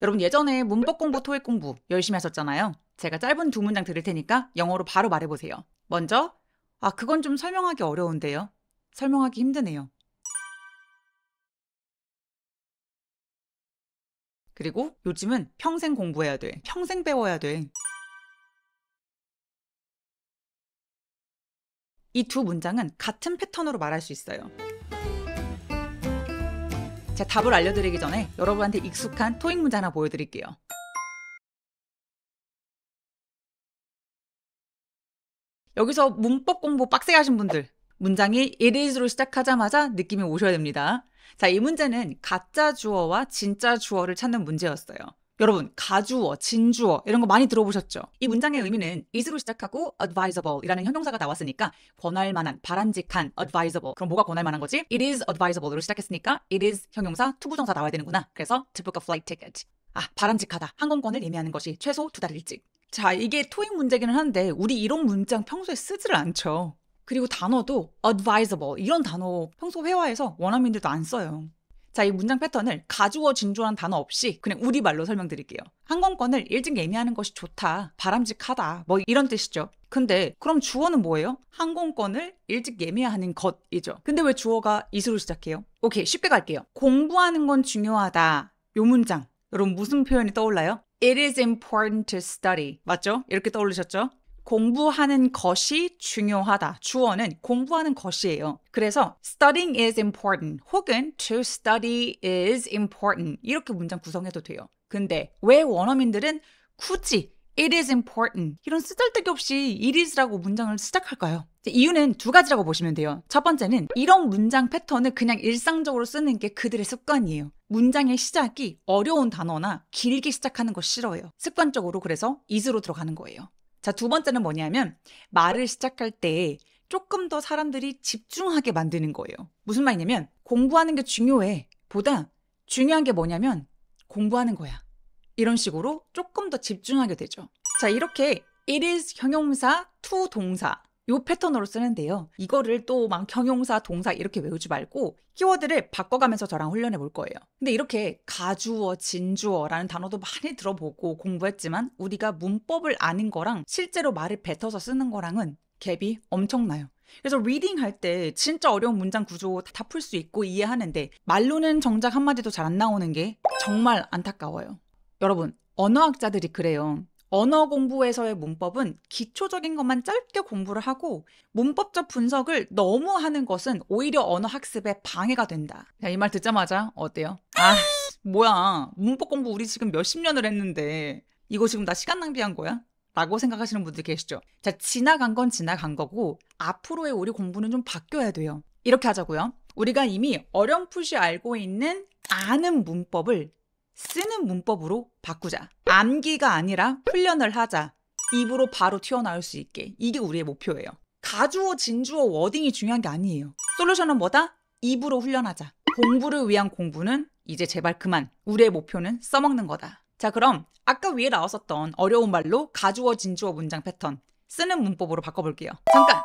여러분 예전에 문법 공부, 토익 공부 열심히 하셨잖아요. 제가 짧은 두 문장 들을 테니까 영어로 바로 말해보세요. 먼저, 아, 그건 좀 설명하기 어려운데요. 설명하기 힘드네요. 그리고 요즘은 평생 공부해야 돼. 평생 배워야 돼. 이 두 문장은 같은 패턴으로 말할 수 있어요. 제 답을 알려드리기 전에 여러분한테 익숙한 토익 문제 하나 보여드릴게요. 여기서 문법 공부 빡세게 하신 분들 문장이 it is로 시작하자마자 느낌이 오셔야 됩니다. 자, 이 문제는 가짜 주어와 진짜 주어를 찾는 문제였어요. 여러분 가주어, 진주어 이런 거 많이 들어보셨죠? 이 문장의 의미는 is로 시작하고 advisable이라는 형용사가 나왔으니까 권할 만한, 바람직한, advisable. 그럼 뭐가 권할 만한 거지? It is advisable로 시작했으니까 it is 형용사 투부정사 나와야 되는구나. 그래서 to book a flight ticket. 아, 바람직하다. 항공권을 예매하는 것이 최소 두 달 일찍. 자, 이게 토익 문제기는 한데 우리 이런 문장 평소에 쓰지를 않죠. 그리고 단어도 advisable 이런 단어 평소 회화에서 원어민들도 안 써요. 자, 이 문장 패턴을 가주어 진조란 단어 없이 그냥 우리말로 설명드릴게요. 항공권을 일찍 예매하는 것이 좋다, 바람직하다, 뭐 이런 뜻이죠. 근데 그럼 주어는 뭐예요? 항공권을 일찍 예매하는 것이죠. 근데 왜 주어가 이수로 시작해요? 오케이, 쉽게 갈게요. 공부하는 건 중요하다. 요 문장. 여러분 무슨 표현이 떠올라요? It is important to study. 맞죠? 이렇게 떠올리셨죠? 공부하는 것이 중요하다. 주어는 공부하는 것이에요. 그래서 studying is important 혹은 to study is important 이렇게 문장 구성해도 돼요. 근데 왜 원어민들은 굳이 It is important. 이런 쓰잘데기 없이 it is라고 문장을 시작할까요? 이유는 두 가지라고 보시면 돼요. 첫 번째는 이런 문장 패턴을 그냥 일상적으로 쓰는 게 그들의 습관이에요. 문장의 시작이 어려운 단어나 길게 시작하는 거 싫어요. 습관적으로 그래서 is로 들어가는 거예요. 자, 두 번째는 뭐냐면 말을 시작할 때 조금 더 사람들이 집중하게 만드는 거예요. 무슨 말이냐면 공부하는 게 중요해 보다 중요한 게 뭐냐면 공부하는 거야. 이런 식으로 조금 더 집중하게 되죠. 자, 이렇게 it is 형용사 to 동사 요 패턴으로 쓰는데요. 이거를 또막 경용사, 동사 이렇게 외우지 말고 키워드를 바꿔가면서 저랑 훈련해 볼 거예요. 근데 이렇게 가주어, 진주어라는 단어도 많이 들어보고 공부했지만 우리가 문법을 아는 거랑 실제로 말을 뱉어서 쓰는 거랑은 갭이 엄청나요. 그래서 리딩 할 때 진짜 어려운 문장 구조 다 풀 수 있고 이해하는데 말로는 정작 한마디도 잘 안 나오는 게 정말 안타까워요. 여러분, 언어학자들이 그래요. 언어 공부에서의 문법은 기초적인 것만 짧게 공부를 하고 문법적 분석을 너무 하는 것은 오히려 언어 학습에 방해가 된다. 이 말 듣자마자 어때요? 아, 뭐야. 문법 공부 우리 지금 몇 십 년을 했는데 이거 지금 나 시간 낭비한 거야? 라고 생각하시는 분들 계시죠? 자, 지나간 건 지나간 거고 앞으로의 우리 공부는 좀 바뀌어야 돼요. 이렇게 하자고요. 우리가 이미 어렴풋이 알고 있는 아는 문법을 쓰는 문법으로 바꾸자. 암기가 아니라 훈련을 하자. 입으로 바로 튀어나올 수 있게. 이게 우리의 목표예요. 가주어, 진주어, 워딩이 중요한 게 아니에요. 솔루션은 뭐다? 입으로 훈련하자. 공부를 위한 공부는 이제 제발 그만. 우리의 목표는 써먹는 거다. 자, 그럼 아까 위에 나왔었던 어려운 말로 가주어, 진주어 문장 패턴 쓰는 문법으로 바꿔볼게요. 잠깐!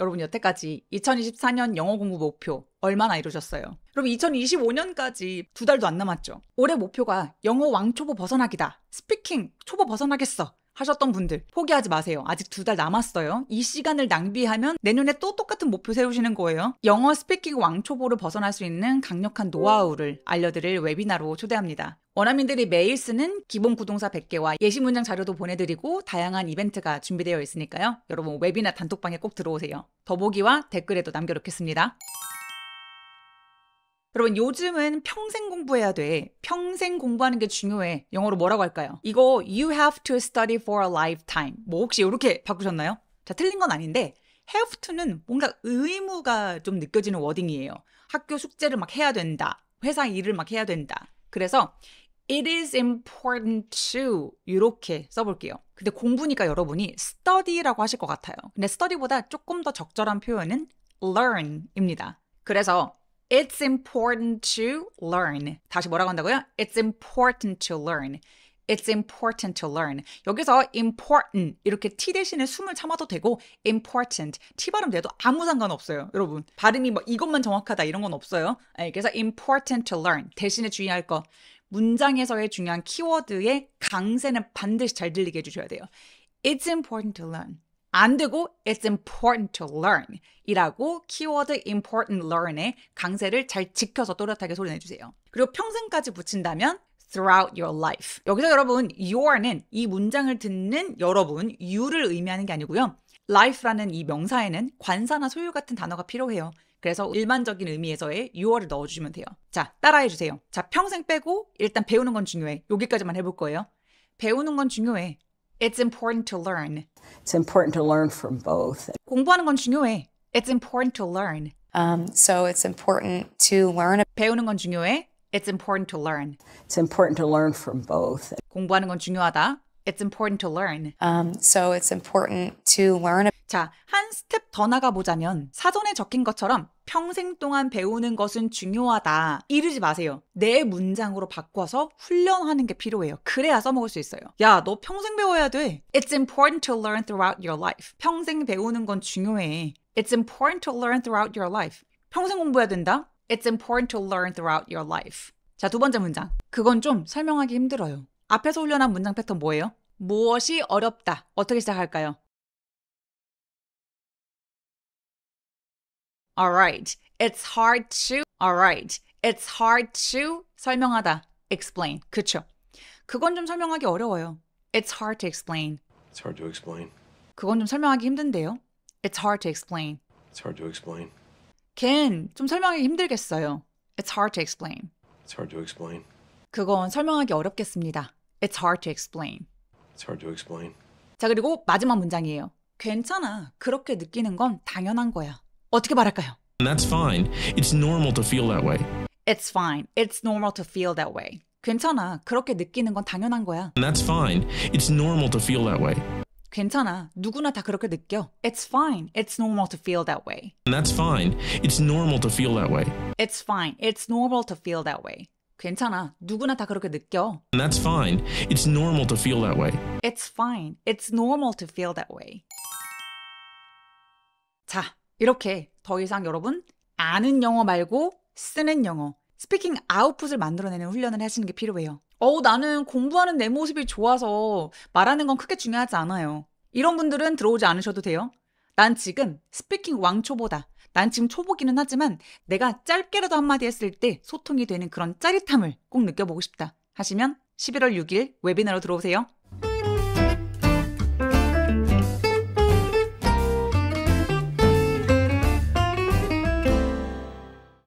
여러분 여태까지 2024년 영어 공부 목표 얼마나 이루셨어요? 그럼 2025년까지 두 달도 안 남았죠. 올해 목표가 영어 왕초보 벗어나기다. 스피킹 초보 벗어나겠어. 하셨던 분들 포기하지 마세요. 아직 두 달 남았어요. 이 시간을 낭비하면 내년에 또 똑같은 목표 세우시는 거예요. 영어 스피킹 왕초보를 벗어날 수 있는 강력한 노하우를 알려드릴 웨비나로 초대합니다. 원어민들이 매일 쓰는 기본 구동사 100개와 예시 문장 자료도 보내드리고 다양한 이벤트가 준비되어 있으니까요. 여러분 웹이나 단톡방에 꼭 들어오세요. 더보기와 댓글에도 남겨놓겠습니다. 여러분 요즘은 평생 공부해야 돼. 평생 공부하는 게 중요해. 영어로 뭐라고 할까요? 이거 you have to study for a lifetime. 뭐 혹시 이렇게 바꾸셨나요? 자 틀린 건 아닌데 have to는 뭔가 의무가 좀 느껴지는 워딩이에요. 학교 숙제를 막 해야 된다. 회사 일을 막 해야 된다. 그래서 It is important to 이렇게 써볼게요. 근데 공부니까 여러분이 study라고 하실 것 같아요. 근데 study보다 조금 더 적절한 표현은 learn입니다. 그래서 It's important to learn. 다시 뭐라고 한다고요? It's important to learn. It's important to learn. 여기서 important 이렇게 t 대신에 숨을 참아도 되고 important t 발음 돼도 아무 상관없어요. 여러분 발음이 뭐 이것만 정확하다 이런 건 없어요. 그래서 important to learn 대신에 주의할 거 문장 에서의 중요한 키워드의 강세는 반드시 잘 들리게 해주셔야 돼요. It's important to learn. 안 되고 It's important to learn 이라고 키워드 important learn의 강세를 잘 지켜서 또렷하게 소리내주세요. 그리고 평생까지 붙인다면 throughout your life. 여기서 여러분 your는 이 문장을 듣는 여러분 you를 의미하는 게 아니고요. life라는 이 명사에는 관사나 소유 같은 단어가 필요해요. 그래서 일반적인 의미에서의 유어를 넣어주시면 돼요. 자, 따라해 주세요. 자, 평생 빼고 일단 배우는 건 중요해. 여기까지만 해 볼 거예요. 배우는 건 중요해. It's important to learn. It's important to learn from both. 공부하는 건 중요해. It's important to learn. Um, so it's important to learn. 배우는 건 중요해. It's important to learn. It's important to learn from both. 공부하는 건 중요하다. It's important to learn. Um, so it's important to learn. 자, 한 스텝 더 나가보자면 사전에 적힌 것처럼 평생 동안 배우는 것은 중요하다. 이르지 마세요. 내 문장으로 바꿔서 훈련하는 게 필요해요. 그래야 써먹을 수 있어요. 야, 너 평생 배워야 돼. It's important to learn throughout your life. 평생 배우는 건 중요해. It's important to learn throughout your life. 평생 공부해야 된다. It's important to learn throughout your life. 자, 두 번째 문장. 그건 좀 설명하기 힘들어요. 앞에서 훈련한 문장 패턴 뭐예요? 무엇이 어렵다. 어떻게 시작할까요? Alright, it's hard to. Alright, it's hard to. 설명하다. Explain. 그쵸? 그건 좀 설명하기 어려워요. It's hard to explain. It's hard to explain. 그건 좀 설명하기 힘든데요. It's hard to explain. It's hard to explain. 걘좀 설명하기 힘들겠어요. It's hard to explain. It's hard to explain. 그건 설명하기 어렵겠습니다. It's hard to explain. It's hard to explain. 자, 그리고 마지막 문장이에요. 괜찮아. 그렇게 느끼는 건 당연한 거야. 어떻게 말할까요? That's fine. It's normal to feel that way. It's fine. It's normal to feel that way. 괜찮아. 그렇게 느끼는 건 당연한 거야. That's fine. It's normal to feel that way. 괜찮아. 누구나 다 그렇게 느껴. It's fine. It's normal to feel that way. That's fine. It's normal to feel that way. It's fine. It's normal to feel that way. 괜찮아. 누구나 다 그렇게 느껴. that's fine. It's normal to feel that way. It's fine. It's normal to feel that way. 자, 이렇게 더 이상 여러분 아는 영어 말고 쓰는 영어, 스피킹 아웃풋을 만들어내는 훈련을 하시는 게 필요해요. 어우, 나는 공부하는 내 모습이 좋아서 말하는 건 크게 중요하지 않아요. 이런 분들은 들어오지 않으셔도 돼요. 난 지금 스피킹 왕초보다 난 지금 초보기는 하지만 내가 짧게라도 한마디 했을 때 소통이 되는 그런 짜릿함을 꼭 느껴보고 싶다 하시면 11월 6일 웨비나로 들어오세요.